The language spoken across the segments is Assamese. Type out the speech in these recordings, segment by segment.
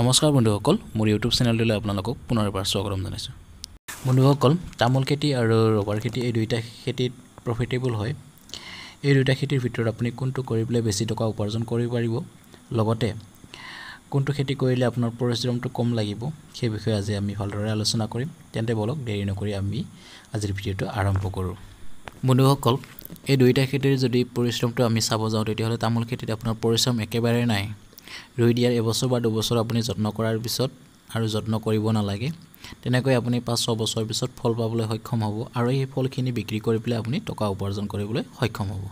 নমস্কাৰ বন্ধুসকল মোৰ ইউটিউব চেনেলটোলৈ আপোনালোকক পুনৰ এবাৰ স্বাগতম জনাইছোঁ বন্ধুসকল তামোল খেতি আৰু ৰবাৰ খেতি এই দুয়োটা খেতিত প্ৰফিটেবল হয় এই দুয়োটা খেতিৰ ভিতৰত আপুনি কোনটো কৰি পেলাই বেছি টকা উপাৰ্জন কৰিব পাৰিব লগতে কোনটো খেতি কৰিলে আপোনাৰ পৰিশ্ৰমটো কম লাগিব সেই বিষয়ে আজি আমি ভালদৰে আলোচনা কৰিম তেন্তে বলক দেৰি নকৰি আমি আজিৰ ভিডিঅ'টো আৰম্ভ কৰোঁ বন্ধুসকল এই দুয়োটা খেতিৰ যদি পৰিশ্ৰমটো আমি চাব যাওঁ তেতিয়াহ'লে তামোল খেতিত আপোনাৰ পৰিশ্ৰম একেবাৰে নাই ৰুই দিয়াৰ এবছৰ বা দুবছৰ আপুনি যত্ন কৰাৰ পিছত আৰু যত্ন কৰিব নালাগে তেনেকৈ আপুনি পাঁচ ছবছৰ পিছত ফল পাবলৈ সক্ষম হ'ব আৰু এই ফলখিনি বিক্ৰী কৰি পেলাই আপুনি টকা উপাৰ্জন কৰিবলৈ সক্ষম হ'ব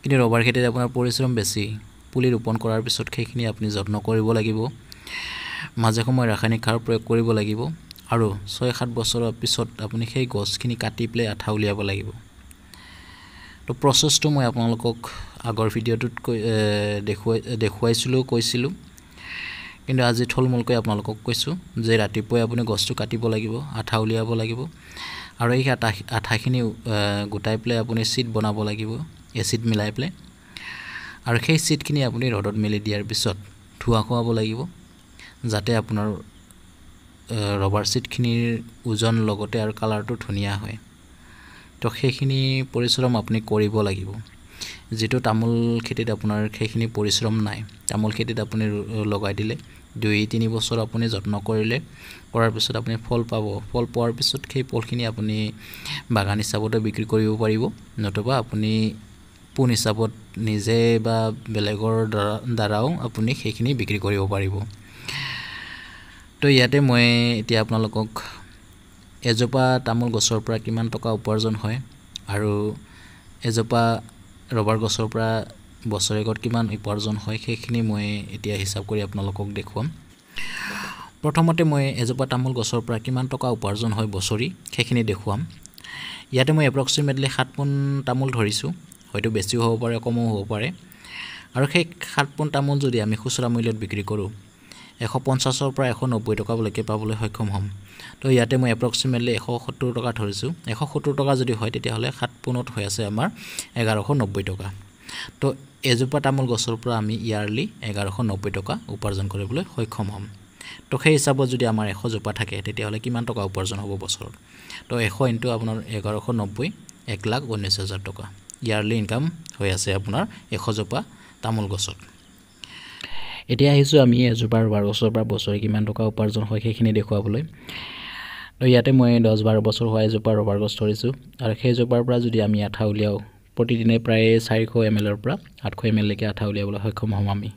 কিন্তু ৰবাৰ খেতিত আপোনাৰ পৰিশ্ৰম বেছি পুলি ৰোপণ কৰাৰ পিছত সেইখিনি আপুনি যত্ন কৰিব লাগিব মাজে সময়ে ৰাসায়নিক সাৰ প্ৰয়োগ কৰিব লাগিব আৰু ছয় সাত বছৰৰ পিছত আপুনি সেই গছখিনি কাটি পেলাই আঠা উলিয়াব লাগিব তো প্ৰচেছটো মই আপোনালোকক আগৰ ভিডিঅ'টোত কৈ দেখুৱাই দেখুৱাইছিলোঁ কৈছিলোঁ কিন্তু আজি থলমূলকৈ আপোনালোকক কৈছোঁ যে ৰাতিপুৱাই আপুনি গছটো কাটিব লাগিব আঠা উলিয়াব লাগিব আৰু এই আঠা আঠাখিনি গোটাই পেলাই আপুনি চিট বনাব লাগিব এচিড মিলাই পেলাই আৰু সেই চিটখিনি আপুনি ৰ'দত মেলি দিয়াৰ পিছত ধোঁৱা খুৱাব লাগিব যাতে আপোনাৰ ৰবাৰ চিটখিনিৰ ওজন লগতে আৰু কালাৰটো ধুনীয়া হয় তো সেইখিনি পৰিশ্ৰম আপুনি কৰিব লাগিব যিটো তামোল খেতিত আপোনাৰ সেইখিনি পৰিশ্ৰম নাই তামোল খেতিত আপুনি লগাই দিলে দুই তিনি বছৰ আপুনি যত্ন কৰিলে কৰাৰ পিছত আপুনি ফল পাব ফল পোৱাৰ পিছত সেই ফলখিনি আপুনি বাগান হিচাপতে বিক্ৰী কৰিব পাৰিব নতুবা আপুনি পোন হিচাপত নিজে বা বেলেগৰ দ্বাৰা দ্বাৰাও আপুনি সেইখিনি বিক্ৰী কৰিব পাৰিব তো ইয়াতে মই এতিয়া আপোনালোকক এজোপা তামোল গছৰ পৰা কিমান টকা উপাৰ্জন হয় আৰু এজোপা ৰবাৰ গছৰ পৰা বছৰেকত কিমান উপাৰ্জন হয় সেইখিনি মই এতিয়া হিচাপ কৰি আপোনালোকক দেখুৱাম প্ৰথমতে মই এজোপা তামোল গছৰ পৰা কিমান টকা উপাৰ্জন হয় বছৰি সেইখিনি দেখুৱাম ইয়াতে মই এপ্ৰক্সিমেটলি সাত সাতপোন তামোল ধৰিছোঁ হয়তো বেছিও হ'ব পাৰে কমো হ'ব পাৰে আৰু সেই সাত সাতপোন তামোল যদি আমি খুচুৰা মূল্যত বিক্ৰী কৰোঁ এশ পঞ্চাছৰ পৰা এশ নব্বৈ টকালৈকে পাবলৈ সক্ষম হ'ম তো ইয়াতে মই এপ্ৰক্সিমেটলি এশ সত্তৰ টকা ধৰিছোঁ এশ সত্তৰ টকা যদি হয় তেতিয়াহ'লে সাত পোনত হৈ আছে আমাৰ এঘাৰশ নব্বৈ টকা তো এজোপা তামোল গছৰ পৰা আমি ইয়াৰলি এঘাৰশ নব্বৈ টকা উপাৰ্জন কৰিবলৈ সক্ষম হ'ম তো সেই হিচাপত যদি আমাৰ এশজোপা থাকে তেতিয়াহ'লে কিমান টকা উপাৰ্জন হ'ব বছৰত তো এশ ইণ্টু আপোনাৰ এঘাৰশ নব্বৈ এক লাখ ঊনৈছ হাজাৰ টকা ইয়াৰলি ইনকাম হৈ আছে আপোনাৰ এশজোপা তামোল গছত এতিয়া আহিছোঁ আমি এজোপাৰ বাৰ বছৰৰ পৰা বছৰে কিমান টকা উপাৰ্জন হয় সেইখিনি দেখুৱাবলৈ তো ইয়াতে মই দহ বাৰ বছৰ হোৱা এজোপা ৰবাৰ গছ ধৰিছোঁ আৰু সেইজোপাৰ পৰা যদি আমি আঠা উলিয়াওঁ প্ৰতিদিনে প্ৰায় চাৰিশ এম এলৰ পৰা আঠশ এম এললৈকে আঠা উলিয়াবলৈ সক্ষম হ'ম আমি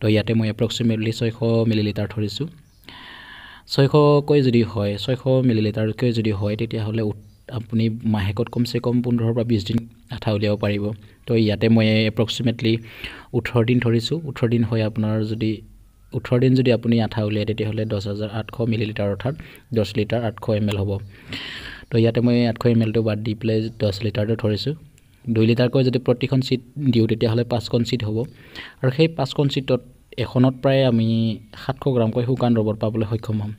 তো ইয়াতে মই এপ্ৰক্সিমেটলি ছয়শ মিলি লিটাৰ ধৰিছোঁ ছয়শকৈ যদি হয় ছয়শ মিলি লিটাৰতকৈ যদি হয় তেতিয়াহ'লে আপুনি মাহেকত কমচে কম পোন্ধৰৰ পৰা বিছ দিন আঠা উলিয়াব পাৰিব তো ইয়াতে মই এপ্ৰক্সিমেটলি ওঠৰ দিন ধৰিছোঁ ওঠৰ দিন হয় আপোনাৰ যদি ওঠৰ দিন যদি আপুনি আঠা উলিয়াই তেতিয়াহ'লে দহ হাজাৰ আঠশ মিলি লিটাৰ অৰ্থাৎ দহ লিটাৰ আঠশ এম এল হ'ব তো ইয়াতে মই আঠশ এম এলটো বাদ দি পেলাই দহ লিটাৰটো ধৰিছোঁ দুই লিটাৰকৈ যদি প্ৰতিখন চিট দিওঁ তেতিয়াহ'লে পাঁচখন চিট হ'ব আৰু সেই পাঁচখন চিটত এখনত প্ৰায় আমি সাতশ গ্ৰামকৈ শুকান ৰবৰ পাবলৈ সক্ষম হ'ম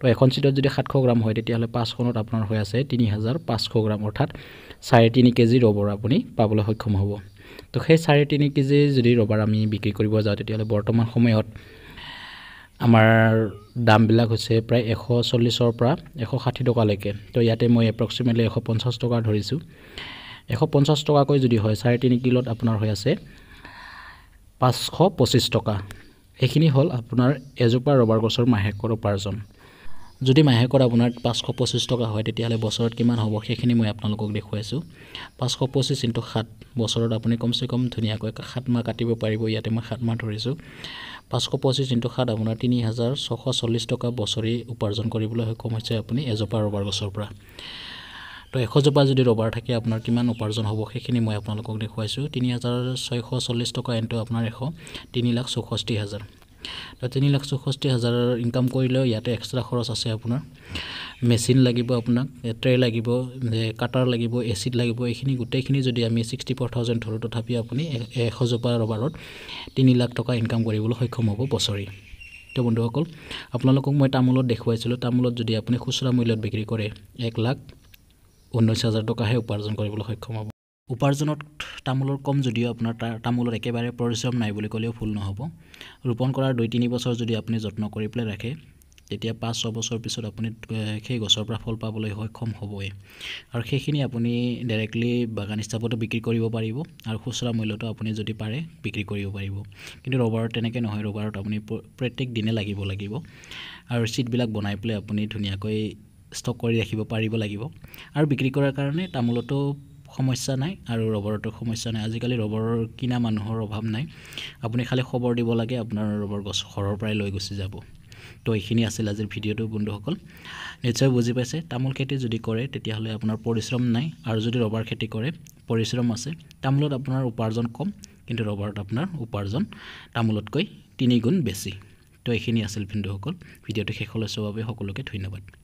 তো এখন চিটত যদি সাতশ গ্ৰাম হয় তেতিয়াহ'লে পাঁচখনত আপোনাৰ হৈ আছে তিনি হাজাৰ পাঁচশ গ্ৰাম অৰ্থাৎ চাৰে তিনি কেজি ৰবৰ আপুনি পাবলৈ সক্ষম হ'ব তো সেই চাৰে তিনি কেজি যদি ৰবাৰ আমি বিক্ৰী কৰিব যাওঁ তেতিয়াহ'লে বৰ্তমান সময়ত আমাৰ দামবিলাক হৈছে প্ৰায় এশ চল্লিছৰ পৰা এশ ষাঠি টকালৈকে তো ইয়াতে মই এপ্ৰক্সিমেটলি এশ পঞ্চাছ টকা ধৰিছোঁ এশ পঞ্চাছ টকাকৈ যদি হয় চাৰে তিনি কিলোত আপোনাৰ হৈ আছে পাঁচশ পঁচিছ টকা সেইখিনি হ'ল আপোনাৰ এজোপা ৰবাৰ গছৰ মাহেকৰ উপাৰ্জন যদি মাহেকত আপোনাৰ পাঁচশ পঁচিছ টকা হয় তেতিয়াহ'লে বছৰত কিমান হ'ব সেইখিনি মই আপোনালোকক দেখুৱাইছোঁ পাঁচশ পঁচিছ ইণ্টু সাত বছৰত আপুনি কমচে কম ধুনীয়াকৈ সাত মাহ কাটিব পাৰিব ইয়াতে মই সাত মাহ ধৰিছোঁ পাঁচশ পঁচিছ ইণ্টু সাত আপোনাৰ তিনি হাজাৰ ছশ চল্লিছ টকা বছৰি উপাৰ্জন কৰিবলৈ সক্ষম হৈছে আপুনি এজোপা ৰবাৰ গছৰ পৰা তো এশজোপা যদি ৰবাৰ থাকে আপোনাৰ কিমান উপাৰ্জন হ'ব সেইখিনি মই আপোনালোকক দেখুৱাইছোঁ তিনি হাজাৰ ছয়শ চল্লিছ টকা ইণ্টু আপোনাৰ এশ তিনি লাখ চৌষষ্ঠি হাজাৰ তো তিনি লাখ চৌষষ্ঠি হাজাৰৰ ইনকাম কৰিলেও ইয়াতে এক্সট্ৰা খৰচ আছে আপোনাৰ মেচিন লাগিব আপোনাক ট্ৰে লাগিব কাটাৰ লাগিব এচিড লাগিব এইখিনি গোটেইখিনি যদি আমি ছিক্সটি ফ'ৰ থাউজেণ্ড ধৰোঁ তথাপি আপুনি এশজোপা ৰবাৰত তিনি লাখ টকা ইনকাম কৰিবলৈ সক্ষম হ'ব বছৰি তো বন্ধুসকল আপোনালোকক মই তামোলত দেখুৱাইছিলোঁ তামোলত যদি আপুনি খুচুৰা মূল্যত বিক্ৰী কৰে এক লাখ ঊনৈছ হাজাৰ টকাহে উপাৰ্জন কৰিবলৈ সক্ষম হ'ব উপাৰ্জনত তামোলৰ কম যদিও আপোনাৰ তাৰ তামোলৰ একেবাৰে পৰিশ্ৰম নাই বুলি ক'লেও ফুল নহ'ব ৰোপণ কৰাৰ দুই তিনি বছৰ যদি আপুনি যত্ন কৰি পেলাই ৰাখে তেতিয়া পাঁচ ছবছৰ পিছত আপুনি সেই গছৰ পৰা ফল পাবলৈ সক্ষম হ'বই আৰু সেইখিনি আপুনি ডাইৰেক্টলি বাগান হিচাপতো বিক্ৰী কৰিব পাৰিব আৰু খুচুৰা মূল্যটো আপুনি যদি পাৰে বিক্ৰী কৰিব পাৰিব কিন্তু ৰবাৰত তেনেকৈ নহয় ৰবাৰত আপুনি প্ৰত্যেক দিনে লাগিব লাগিব আৰু চিটবিলাক বনাই পেলাই আপুনি ধুনীয়াকৈ ষ্টক কৰি ৰাখিব পাৰিব লাগিব আৰু বিক্ৰী কৰাৰ কাৰণে তামোলতো সমস্যা নাই আৰু ৰবৰটো সমস্যা নাই আজিকালি ৰবৰৰ কিনা মানুহৰ অভাৱ নাই আপুনি খালি খবৰ দিব লাগে আপোনাৰ ৰবৰ গছ সৰহৰ পৰাই লৈ গুচি যাব তো এইখিনি আছিল আজিৰ ভিডিঅ'টো বন্ধুসকল নিশ্চয় বুজি পাইছে তামোল খেতি যদি কৰে তেতিয়াহ'লে আপোনাৰ পৰিশ্ৰম নাই আৰু যদি ৰবাৰ খেতি কৰে পৰিশ্ৰম আছে তামোলত আপোনাৰ উপাৰ্জন কম কিন্তু ৰবাৰত আপোনাৰ উপাৰ্জন তামোলতকৈ তিনিগুণ বেছি তো এইখিনি আছিল বন্ধুসকল ভিডিঅ'টো শেষলৈ চোৱাৰ বাবে সকলোকে ধন্যবাদ